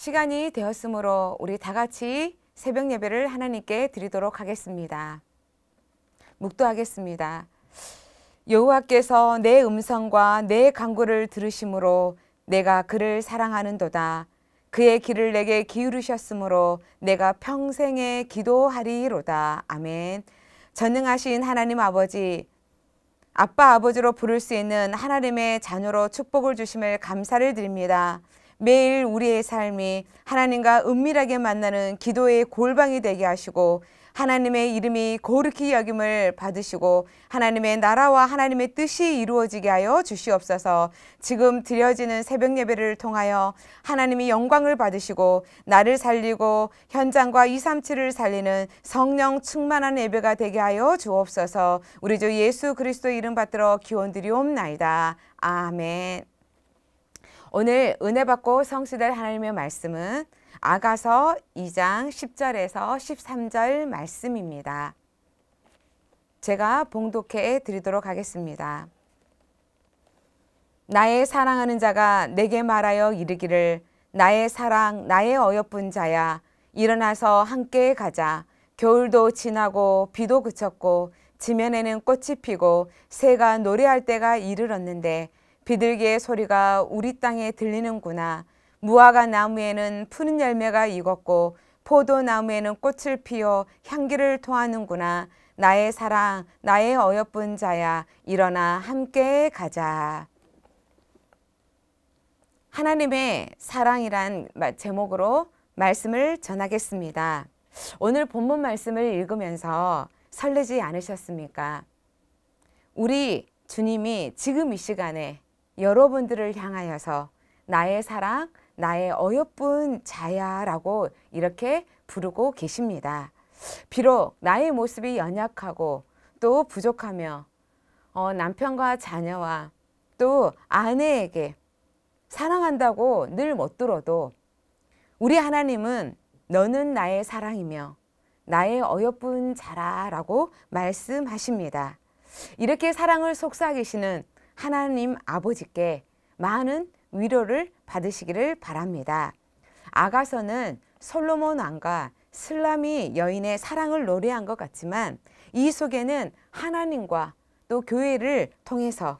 시간이 되었으므로 우리 다 같이 새벽 예배를 하나님께 드리도록 하겠습니다. 묵도하겠습니다. 여호와께서 내 음성과 내 간구를 들으심으로 내가 그를 사랑하는도다. 그의 길을 내게 기울이셨으므로 내가 평생에 기도하리로다. 아멘. 전능하신 하나님 아버지, 아빠 아버지로 부를 수 있는 하나님의 자녀로 축복을 주심을 감사를 드립니다. 매일 우리의 삶이 하나님과 은밀하게 만나는 기도의 골방이 되게 하시고 하나님의 이름이 고르히 여김을 받으시고 하나님의 나라와 하나님의 뜻이 이루어지게 하여 주시옵소서 지금 드려지는 새벽 예배를 통하여 하나님이 영광을 받으시고 나를 살리고 현장과 237을 살리는 성령 충만한 예배가 되게 하여 주옵소서 우리 주 예수 그리스도 이름 받들어 기원 드리옵나이다. 아멘 오늘 은혜 받고 성취될 하나님의 말씀은 아가서 2장 10절에서 13절 말씀입니다. 제가 봉독해 드리도록 하겠습니다. 나의 사랑하는 자가 내게 말하여 이르기를 나의 사랑 나의 어여쁜 자야 일어나서 함께 가자 겨울도 지나고 비도 그쳤고 지면에는 꽃이 피고 새가 노래할 때가 이르렀는데 비둘기의 소리가 우리 땅에 들리는구나. 무화과 나무에는 푸른 열매가 익었고 포도나무에는 꽃을 피어 향기를 토하는구나. 나의 사랑, 나의 어여쁜 자야, 일어나 함께 가자. 하나님의 사랑이란 제목으로 말씀을 전하겠습니다. 오늘 본문 말씀을 읽으면서 설레지 않으셨습니까? 우리 주님이 지금 이 시간에 여러분들을 향하여서 나의 사랑, 나의 어여쁜 자야라고 이렇게 부르고 계십니다. 비록 나의 모습이 연약하고 또 부족하며 어, 남편과 자녀와 또 아내에게 사랑한다고 늘 못 들어도 우리 하나님은 너는 나의 사랑이며 나의 어여쁜 자라라고 말씀하십니다. 이렇게 사랑을 속삭이시는 하나님 아버지께 많은 위로를 받으시기를 바랍니다. 아가서는 솔로몬 왕과 슬람이 여인의 사랑을 노래한 것 같지만 이 속에는 하나님과 또 교회를 통해서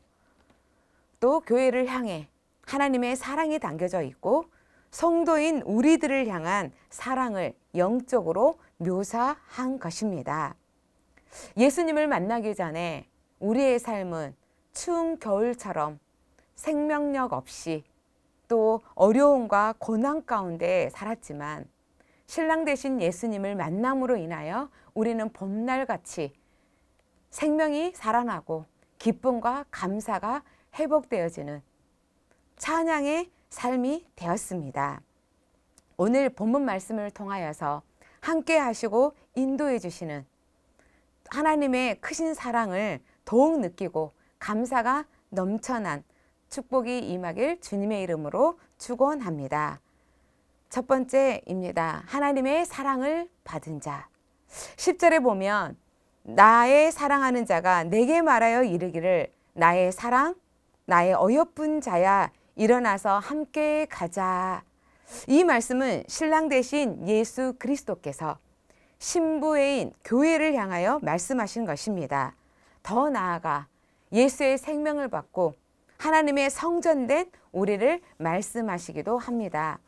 또 교회를 향해 하나님의 사랑이 담겨져 있고 성도인 우리들을 향한 사랑을 영적으로 묘사한 것입니다. 예수님을 만나기 전에 우리의 삶은 추운 겨울처럼 생명력 없이 또 어려움과 고난 가운데 살았지만 신랑 대신 예수님을 만남으로 인하여 우리는 봄날같이 생명이 살아나고 기쁨과 감사가 회복되어지는 찬양의 삶이 되었습니다. 오늘 본문 말씀을 통하여서 함께 하시고 인도해 주시는 하나님의 크신 사랑을 더욱 느끼고 감사가 넘쳐난 축복이 임하길 주님의 이름으로 축원합니다. 첫 번째입니다. 하나님의 사랑을 받은 자. 10절에 보면 나의 사랑하는 자가 내게 말하여 이르기를 나의 사랑 나의 어여쁜 자야 일어나서 함께 가자. 이 말씀은 신랑 대신 예수 그리스도께서 신부애인 교회를 향하여 말씀하신 것입니다. 더 나아가 예수의 생명을 받고 하나님의 성전된 우리를 말씀하시기도 합니다.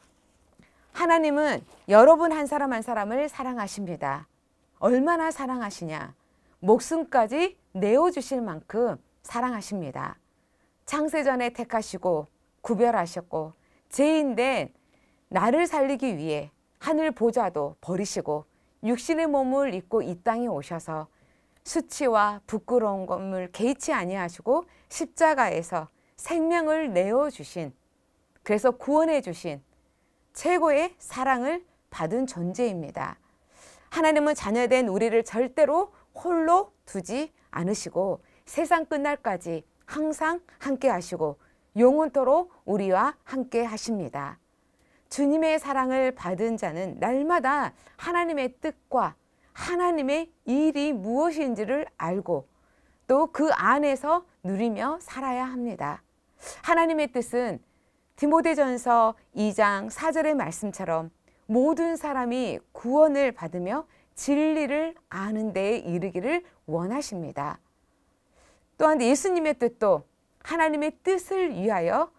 하나님은 여러분 한 사람 한 사람을 사랑하십니다. 얼마나 사랑하시냐? 목숨까지 내어주실 만큼 사랑하십니다. 창세전에 택하시고 구별하셨고 죄인된 나를 살리기 위해 하늘 보좌도 버리시고 육신의 몸을 입고 이 땅에 오셔서 수치와 부끄러움을 개의치 아니하시고 십자가에서 생명을 내어 주신 그래서 구원해 주신 최고의 사랑을 받은 존재입니다. 하나님은 자녀된 우리를 절대로 홀로 두지 않으시고 세상 끝날까지 항상 함께 하시고 영원토록 우리와 함께 하십니다. 주님의 사랑을 받은 자는 날마다 하나님의 뜻과 하나님의 일이 무엇인지를 알고 또 그 안에서 누리며 살아야 합니다. 하나님의 뜻은 디모데전서 2장 4절의 말씀처럼 모든 사람이 구원을 받으며 진리를 아는 데에 이르기를 원하십니다. 또한 예수님의 뜻도 하나님의 뜻을 위하여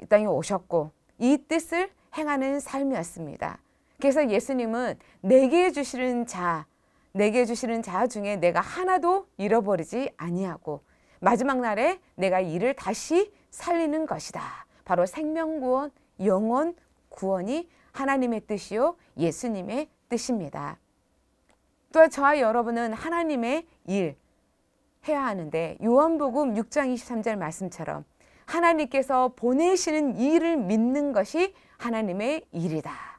이 땅에 오셨고 이 뜻을 행하는 삶이었습니다. 그래서 예수님은 내게 주시는 자, 내게 주시는 자 중에 내가 하나도 잃어버리지 아니하고 마지막 날에 내가 이를 다시 살리는 것이다. 바로 생명구원, 영원 구원이 하나님의 뜻이요 예수님의 뜻입니다. 또 저와 여러분은 하나님의 일 해야 하는데 요한복음 6장 23절 말씀처럼 하나님께서 보내시는 일을 믿는 것이 하나님의 일이다.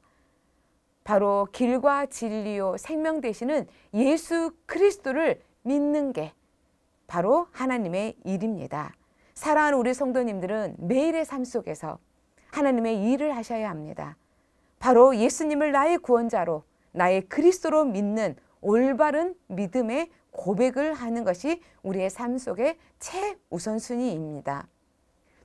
바로 길과 진리요 생명 되시는 예수 그리스도를 믿는 게 바로 하나님의 일입니다. 사랑하는 우리 성도님들은 매일의 삶 속에서 하나님의 일을 하셔야 합니다. 바로 예수님을 나의 구원자로 나의 그리스도로 믿는 올바른 믿음의 고백을 하는 것이 우리의 삶 속의 최우선순위입니다.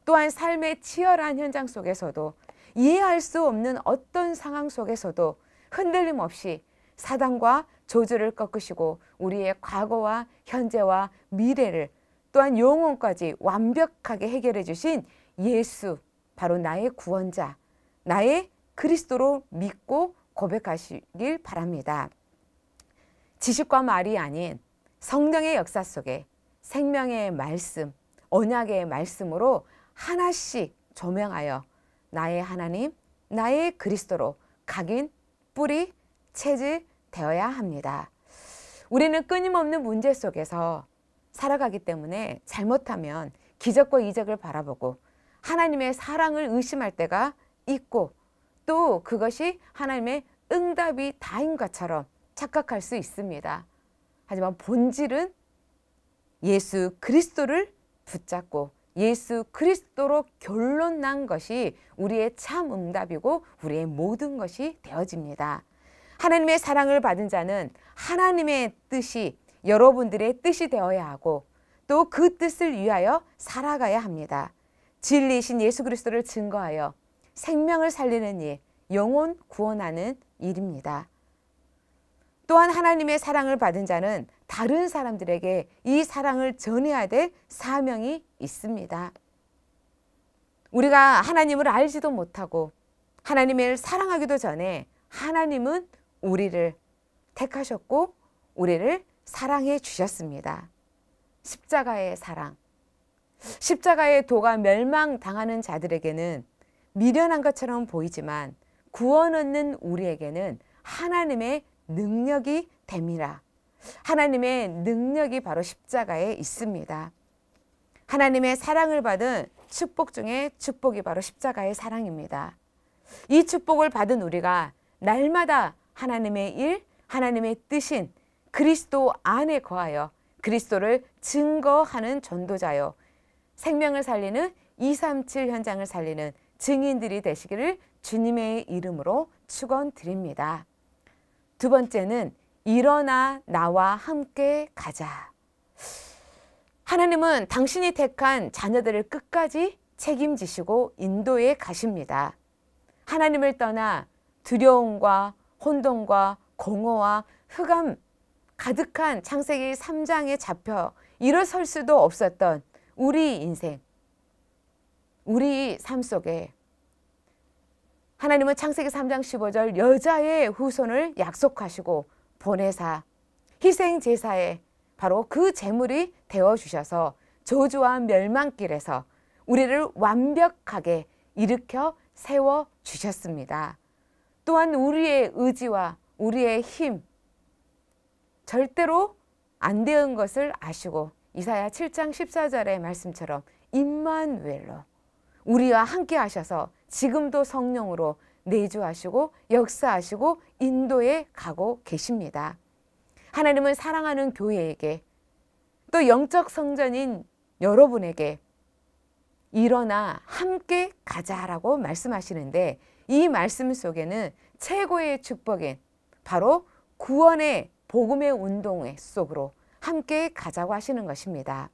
또한 삶의 치열한 현장 속에서도 이해할 수 없는 어떤 상황 속에서도 흔들림 없이 사단과 저주를 꺾으시고 우리의 과거와 현재와 미래를 또한 영혼까지 완벽하게 해결해 주신 예수 바로 나의 구원자 나의 그리스도로 믿고 고백하시길 바랍니다. 지식과 말이 아닌 성령의 역사 속에 생명의 말씀, 언약의 말씀으로 하나씩 조명하여 나의 하나님, 나의 그리스도로 각인 뿌리, 체질 되어야 합니다. 우리는 끊임없는 문제 속에서 살아가기 때문에 잘못하면 기적과 이적을 바라보고 하나님의 사랑을 의심할 때가 있고 또 그것이 하나님의 응답이 다인 것처럼 착각할 수 있습니다. 하지만 본질은 예수 그리스도를 붙잡고 예수 그리스도로 결론 난 것이 우리의 참 응답이고 우리의 모든 것이 되어집니다. 하나님의 사랑을 받은 자는 하나님의 뜻이 여러분들의 뜻이 되어야 하고 또 그 뜻을 위하여 살아가야 합니다. 진리이신 예수 그리스도를 증거하여 생명을 살리는 일, 영혼 구원하는 일입니다. 또한 하나님의 사랑을 받은 자는 다른 사람들에게 이 사랑을 전해야 될 사명이 있습니다. 우리가 하나님을 알지도 못하고 하나님을 사랑하기도 전에 하나님은 우리를 택하셨고 우리를 사랑해 주셨습니다. 십자가의 사랑. 십자가의 도가 멸망당하는 자들에게는 미련한 것처럼 보이지만 구원 얻는 우리에게는 하나님의 능력이 됨이라. 하나님의 능력이 바로 십자가에 있습니다. 하나님의 사랑을 받은 축복 중에 축복이 바로 십자가의 사랑입니다. 이 축복을 받은 우리가 날마다 하나님의 일, 하나님의 뜻인 그리스도 안에 거하여 그리스도를 증거하는 전도자요. 생명을 살리는 237 현장을 살리는 증인들이 되시기를 주님의 이름으로 축원드립니다. 두 번째는 일어나 나와 함께 가자. 하나님은 당신이 택한 자녀들을 끝까지 책임지시고 인도에 가십니다. 하나님을 떠나 두려움과 혼돈과 공허와 흑암 가득한 창세기 3장에 잡혀 일어설 수도 없었던 우리 인생, 우리 삶 속에 하나님은 창세기 3장 15절 여자의 후손을 약속하시고 보내사 희생 제사에 바로 그 제물이 되어 주셔서 저주와 멸망길에서 우리를 완벽하게 일으켜 세워 주셨습니다. 또한 우리의 의지와 우리의 힘 절대로 안 되는 것을 아시고 이사야 7장 14절의 말씀처럼 임만웰로 우리와 함께 하셔서 지금도 성령으로 내주하시고 역사하시고 인도에 가고 계십니다. 하나님은 사랑하는 교회에게 또 영적 성전인 여러분에게 일어나 함께 가자라고 말씀하시는데 이 말씀 속에는 최고의 축복인 바로 구원의 복음의 운동의 속으로 함께 가자고 하시는 것입니다.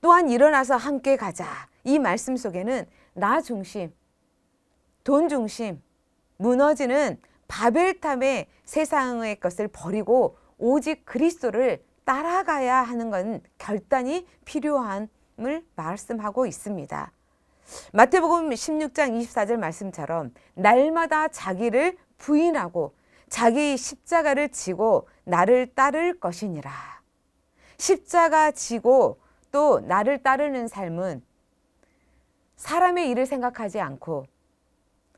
또한 일어나서 함께 가자. 이 말씀 속에는 나 중심, 돈 중심, 무너지는 바벨탑의 세상의 것을 버리고 오직 그리스도를 따라가야 하는 건 결단이 필요함을 말씀하고 있습니다. 마태복음 16장 24절 말씀처럼 날마다 자기를 부인하고 자기 십자가를 지고 나를 따를 것이니라. 십자가 지고 또 나를 따르는 삶은 사람의 일을 생각하지 않고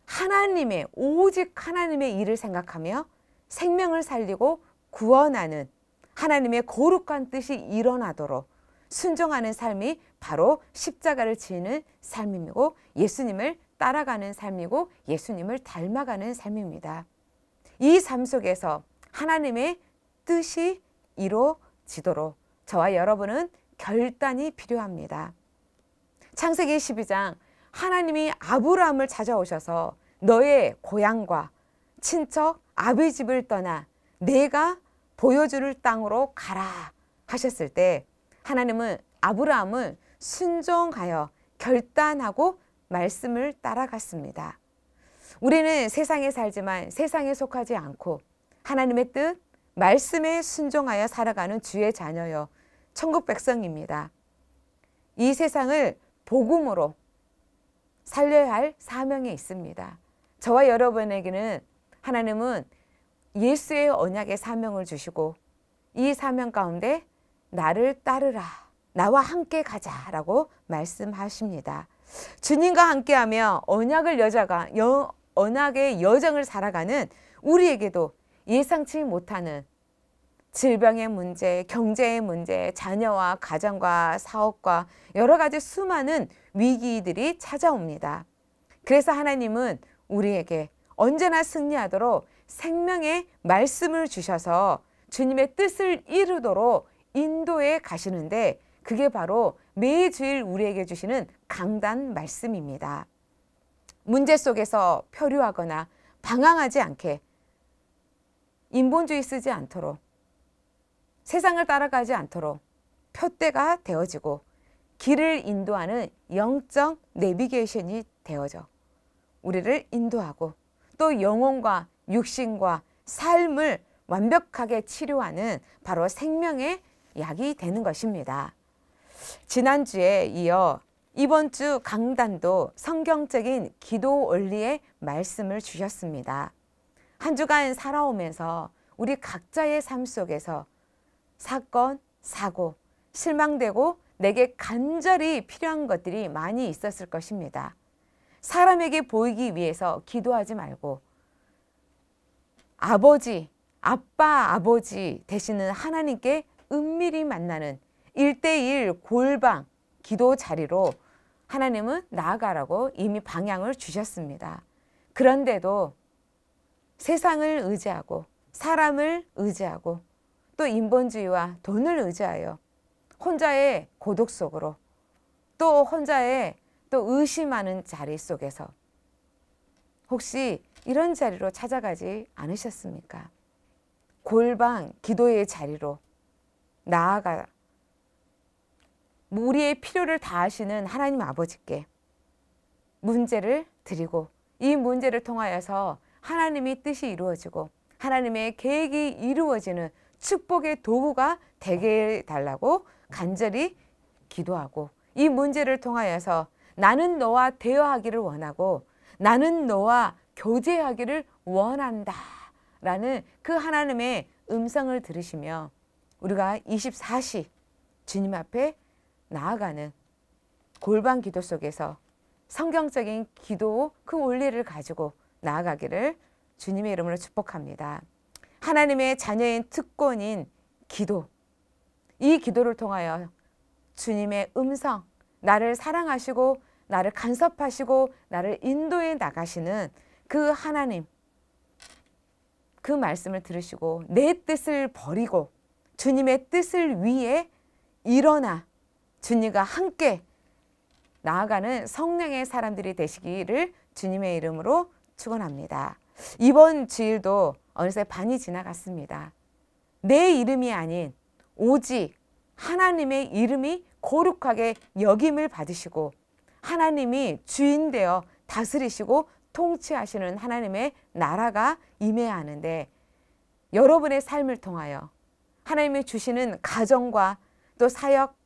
하나님의 오직 하나님의 일을 생각하며 생명을 살리고 구원하는 하나님의 거룩한 뜻이 일어나도록 순종하는 삶이 바로 십자가를 지는 삶이고 예수님을 따라가는 삶이고 예수님을 닮아가는 삶입니다. 이 삶 속에서 하나님의 뜻이 이루어지도록 저와 여러분은 결단이 필요합니다. 창세기 12장 하나님이 아브라함을 찾아오셔서 너의 고향과 친척 아비 집을 떠나 내가 보여줄 땅으로 가라 하셨을 때 하나님은 아브라함을 순종하여 결단하고 말씀을 따라갔습니다. 우리는 세상에 살지만 세상에 속하지 않고 하나님의 뜻, 말씀에 순종하여 살아가는 주의 자녀여 천국 백성입니다. 이 세상을 복음으로 살려야 할 사명이 있습니다. 저와 여러분에게는 하나님은 예수의 언약의 사명을 주시고 이 사명 가운데 나를 따르라. 나와 함께 가자라고 말씀하십니다. 주님과 함께하며 언약을 여자가 여, 언약의 여정을 살아가는 우리에게도 예상치 못하는 질병의 문제, 경제의 문제, 자녀와 가정과 사업과 여러 가지 수많은 위기들이 찾아옵니다. 그래서 하나님은 우리에게 언제나 승리하도록 생명의 말씀을 주셔서 주님의 뜻을 이루도록 인도에 가시는데 그게 바로 매주일 우리에게 주시는 강단 말씀입니다. 문제 속에서 표류하거나 방황하지 않게 인본주의 쓰지 않도록 세상을 따라가지 않도록 표대가 되어지고 길을 인도하는 영적 내비게이션이 되어져 우리를 인도하고 또 영혼과 육신과 삶을 완벽하게 치료하는 바로 생명의 약이 되는 것입니다. 지난주에 이어 이번 주 강단도 성경적인 기도 원리의 말씀을 주셨습니다. 한 주간 살아오면서 우리 각자의 삶 속에서 사건, 사고, 실망되고 내게 간절히 필요한 것들이 많이 있었을 것입니다. 사람에게 보이기 위해서 기도하지 말고 아버지, 아빠, 아버지 되시는 하나님께 은밀히 만나는 일대일 골방 기도 자리로 하나님은 나아가라고 이미 방향을 주셨습니다. 그런데도 세상을 의지하고 사람을 의지하고 또 인본주의와 돈을 의지하여 혼자의 고독 속으로 또 혼자의 또 의심하는 자리 속에서 혹시 이런 자리로 찾아가지 않으셨습니까? 골방 기도의 자리로 나아가 우리의 필요를 다하시는 하나님 아버지께 문제를 드리고 이 문제를 통하여서 하나님의 뜻이 이루어지고 하나님의 계획이 이루어지는 축복의 도구가 되게 달라고 간절히 기도하고 이 문제를 통하여서 나는 너와 대화하기를 원하고 나는 너와 교제하기를 원한다 라는 그 하나님의 음성을 들으시며 우리가 24시 주님 앞에 나아가는 골반 기도 속에서 성경적인 기도 그 원리를 가지고 나아가기를 주님의 이름으로 축복합니다. 하나님의 자녀인 특권인 기도. 이 기도를 통하여 주님의 음성, 나를 사랑하시고 나를 간섭하시고 나를 인도해 나가시는 그 하나님 그 말씀을 들으시고 내 뜻을 버리고 주님의 뜻을 위해 일어나 주님과 함께 나아가는 성령의 사람들이 되시기를 주님의 이름으로 축원합니다. 이번 주일도 어느새 반이 지나갔습니다. 내 이름이 아닌 오직 하나님의 이름이 거룩하게 여김을 받으시고 하나님이 주인 되어 다스리시고 통치하시는 하나님의 나라가 임해야 하는데 여러분의 삶을 통하여 하나님이 주시는 가정과 또 사역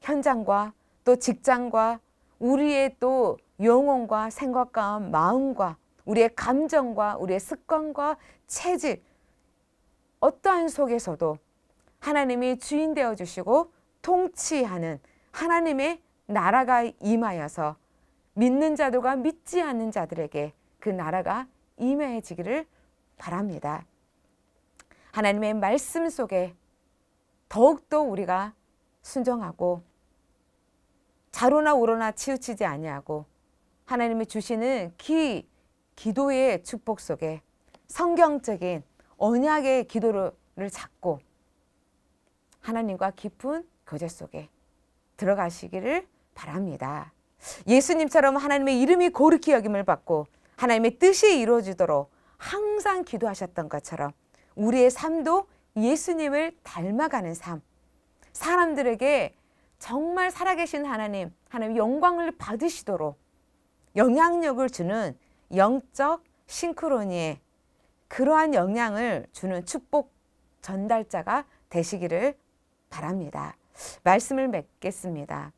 현장과 또 직장과 우리의 또 영혼과 생각과 마음과 우리의 감정과 우리의 습관과 체질 어떠한 속에서도 하나님이 주인 되어 주시고 통치하는 하나님의 나라가 임하여서 믿는 자들과 믿지 않는 자들에게 그 나라가 임해지기를 바랍니다. 하나님의 말씀 속에 더욱더 우리가 순종하고 자로나 우로나 치우치지 아니하고 하나님이 주시는 기 기도의 축복 속에 성경적인 언약의 기도를 잡고 하나님과 깊은 교제 속에 들어가시기를 바랍니다. 예수님처럼 하나님의 이름이 고르키 여김을 받고 하나님의 뜻이 이루어지도록 항상 기도하셨던 것처럼 우리의 삶도 예수님을 닮아가는 삶. 사람들에게 정말 살아계신 하나님, 하나님 영광을 받으시도록 영향력을 주는 영적 싱크로니에 그러한 영향을 주는 축복 전달자가 되시기를 바랍니다. 말씀을 맺겠습니다.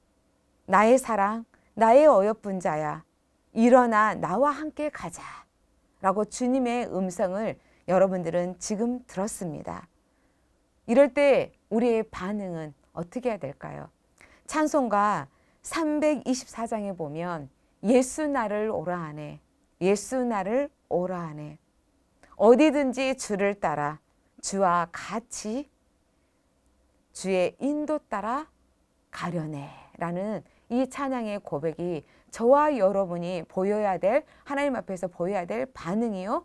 나의 사랑, 나의 어여쁜 자야. 일어나 나와 함께 가자. 라고 주님의 음성을 여러분들은 지금 들었습니다. 이럴 때 우리의 반응은 어떻게 해야 될까요? 찬송가 324장에 보면 예수 나를 오라 하네. 예수 나를 오라 하네. 어디든지 주를 따라 주와 같이 주의 인도 따라 가려네 라는 이 찬양의 고백이 저와 여러분이 보여야 될 하나님 앞에서 보여야 될 반응이요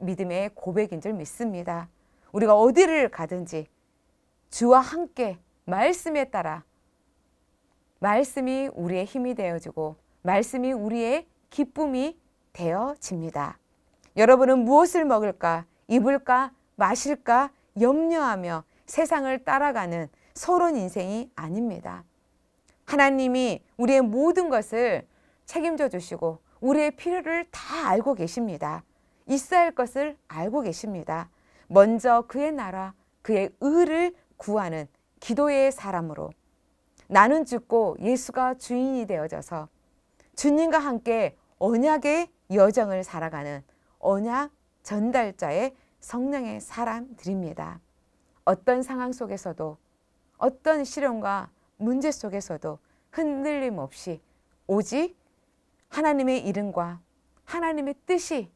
믿음의 고백인 줄 믿습니다. 우리가 어디를 가든지 주와 함께 말씀에 따라 말씀이 우리의 힘이 되어지고 말씀이 우리의 기쁨이 되어집니다. 여러분은 무엇을 먹을까, 입을까, 마실까 염려하며 세상을 따라가는 서론 인생이 아닙니다. 하나님이 우리의 모든 것을 책임져 주시고 우리의 필요를 다 알고 계십니다. 있어야 할 것을 알고 계십니다. 먼저 그의 나라, 그의 의를 구하는 기도의 사람으로 나는 죽고 예수가 주인이 되어져서 주님과 함께 언약의 여정을 살아가는 언약 전달자의 성령의 사람들입니다. 어떤 상황 속에서도 어떤 시련과 문제 속에서도 흔들림 없이 오직 하나님의 이름과 하나님의 뜻이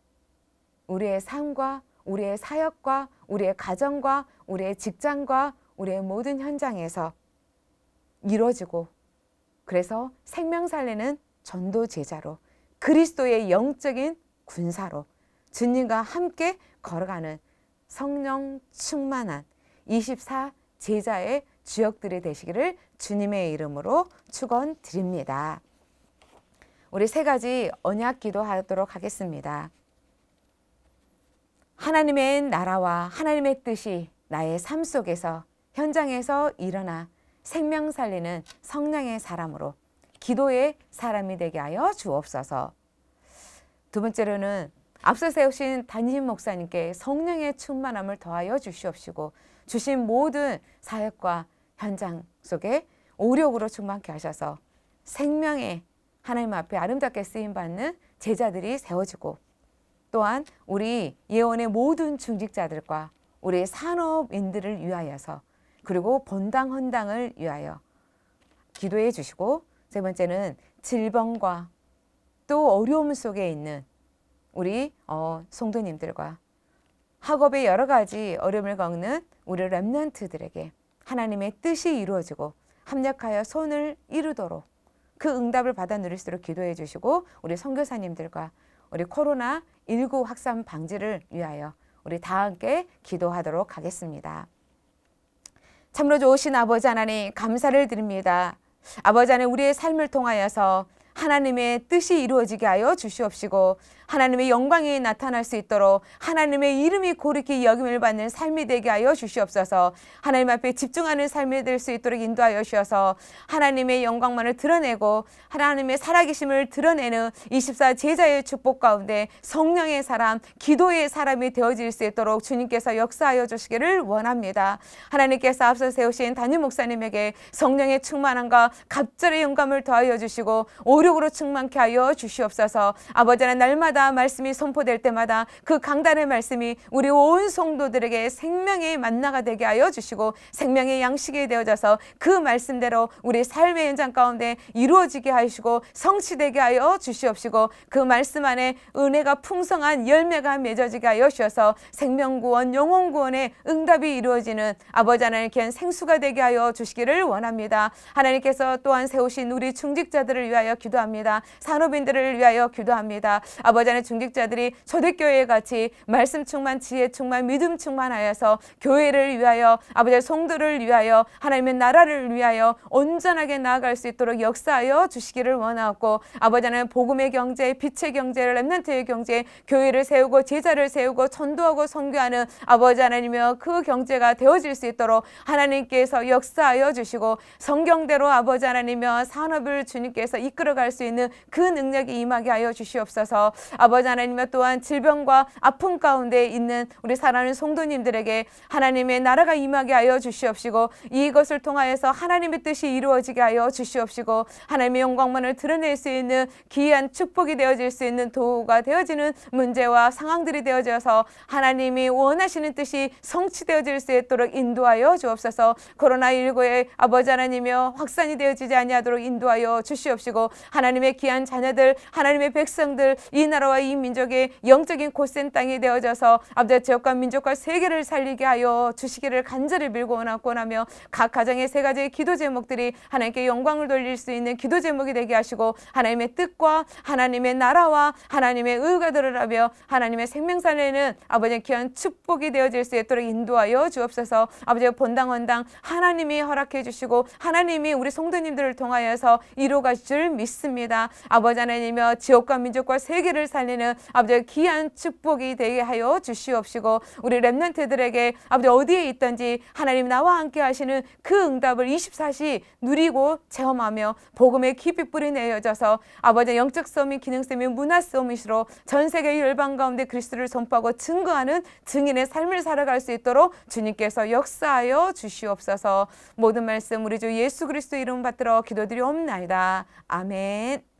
우리의 삶과 우리의 사역과 우리의 가정과 우리의 직장과 우리의 모든 현장에서 이루어지고 그래서 생명 살리는 전도 제자로 그리스도의 영적인 군사로 주님과 함께 걸어가는 성령 충만한 24 제자의 주역들이 되시기를 주님의 이름으로 축원드립니다. 우리 세 가지 언약 기도하도록 하겠습니다. 하나님의 나라와 하나님의 뜻이 나의 삶 속에서 현장에서 일어나 생명 살리는 성령의 사람으로 기도의 사람이 되게 하여 주옵소서. 두 번째로는 앞서 세우신 단임 목사님께 성령의 충만함을 더하여 주시옵시고 주신 모든 사역과 현장 속에 오력으로 충만케 하셔서 생명의 하나님 앞에 아름답게 쓰임받는 제자들이 세워지고 또한 우리 예원의 모든 중직자들과 우리 산업인들을 위하여서 그리고 본당 헌당을 위하여 기도해 주시고 세 번째는 질병과 또 어려움 속에 있는 우리 어, 성도님들과 학업의 여러 가지 어려움을 겪는 우리 랩넌트들에게 하나님의 뜻이 이루어지고 합력하여 손을 이루도록 그 응답을 받아 누릴 수록 기도해 주시고 우리 선교사님들과 우리 코로나 19 확산 방지를 위하여 우리 다 함께 기도하도록 하겠습니다. 참으로 좋으신 아버지 하나님 감사를 드립니다. 아버지 안에 우리의 삶을 통하여서 하나님의 뜻이 이루어지게 하여 주시옵시고 하나님의 영광이 나타날 수 있도록 하나님의 이름이 고르게 여김을 받는 삶이 되게 하여 주시옵소서. 하나님 앞에 집중하는 삶이 될 수 있도록 인도하여 주셔서 하나님의 영광만을 드러내고 하나님의 살아계심을 드러내는 24 제자의 축복 가운데 성령의 사람, 기도의 사람이 되어질 수 있도록 주님께서 역사하여 주시기를 원합니다. 하나님께서 앞서 세우신 단임 목사님에게 성령의 충만함과 갑절의 영감을 더하여 주시고 오륙으로 충만케 하여 주시옵소서. 아버지는 날마다 날마 말씀이 선포될 때마다 그 강단의 말씀이 우리 온 성도들에게 생명의 만나가 되게 하여 주시고 생명의 양식이 되어져서 그 말씀대로 우리 삶의 현장 가운데 이루어지게 하시고 성취되게 하여 주시옵시고 그 말씀 안에 은혜가 풍성한 열매가 맺어지게 하여 주셔서 생명구원 영혼구원의 응답이 이루어지는 아버지 하나님 귀한 생수가 되게 하여 주시기를 원합니다. 하나님께서 또한 세우신 우리 중직자들을 위하여 기도합니다. 산업인들을 위하여 기도합니다. 아버지 되는 중직자들이 초대교회 같이 말씀 충만, 지혜 충만, 믿음 충만하여서 교회를 위하여 아버지의 성도를 위하여 하나님의 나라를 위하여 온전하게 나아갈 수 있도록 역사하여 주시기를 원하고 아버지는 복음의 경제, 빛의 경제를 렘넌트의 경제, 교회를 세우고 제자를 세우고 전도하고 선교하는 아버지 하나님이여 그 경제가 되어질 수 있도록 하나님께서 역사하여 주시고 성경대로 아버지 하나님이여 산업을 주님께서 이끌어갈 수 있는 그 능력이 임하게 하여 주시옵소서. 아버지 하나님여 또한 질병과 아픔 가운데 있는 우리 사랑하는 성도님들에게 하나님의 나라가 임하게 하여 주시옵시고 이것을 통하여서 하나님의 뜻이 이루어지게 하여 주시옵시고 하나님의 영광만을 드러낼 수 있는 귀한 축복이 되어질 수 있는 도우가 되어지는 문제와 상황들이 되어져서 하나님이 원하시는 뜻이 성취되어질 수 있도록 인도하여 주옵소서 코로나19의 아버지 하나님여 이 확산이 되어지지 아니하도록 인도하여 주시옵시고 하나님의 귀한 자녀들 하나님의 백성들 이 나라 나라와 이 민족의 영적인 고센 땅이 되어져서 아버지 지역과 민족과 세계를 살리게 하여 주시기를 간절히 빌고 원하며 각 가정의 세 가지의 기도 제목들이 하나님께 영광을 돌릴 수 있는 기도 제목이 되게 하시고 하나님의 뜻과 하나님의 나라와 하나님의 의가 들으라며 하나님의 생명산에는 아버지 귀한 축복이 되어질 수 있도록 인도하여 주옵소서 아버지 본당 원당 하나님이 허락해 주시고 하나님이 우리 성도님들을 통하여서 이루어 가실 줄 믿습니다 아버지 하나님이여 지옥과 민족과 세계를 살리는 아버지 귀한 축복이 되게 하여 주시옵시고 우리 랩런트들에게 아버지 어디에 있든지 하나님 나와 함께 하시는 그 응답을 24시 누리고 체험하며 복음의 깊이 뿌리 내어져서 아버지 영적 섬이 기능 섬이 문화 섬이시로 전 세계 열방 가운데 그리스도를 선포하고 증거하는 증인의 삶을 살아갈 수 있도록 주님께서 역사하여 주시옵소서 모든 말씀 우리 주 예수 그리스도 이름 받들어 기도드리옵나이다 아멘.